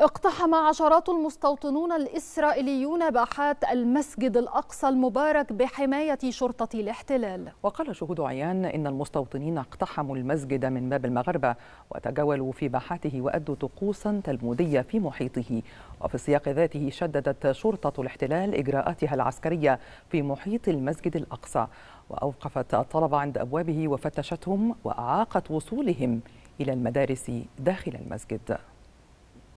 اقتحم عشرات المستوطنون الإسرائيليون باحات المسجد الأقصى المبارك بحماية شرطة الاحتلال وقال شهود عيان إن المستوطنين اقتحموا المسجد من باب المغاربة وتجولوا في باحاته وأدوا طقوسا تلمودية في محيطه وفي السياق ذاته شددت شرطة الاحتلال إجراءاتها العسكرية في محيط المسجد الأقصى وأوقفت الطلبة عند أبوابه وفتشتهم وأعاقت وصولهم إلى المدارس داخل المسجد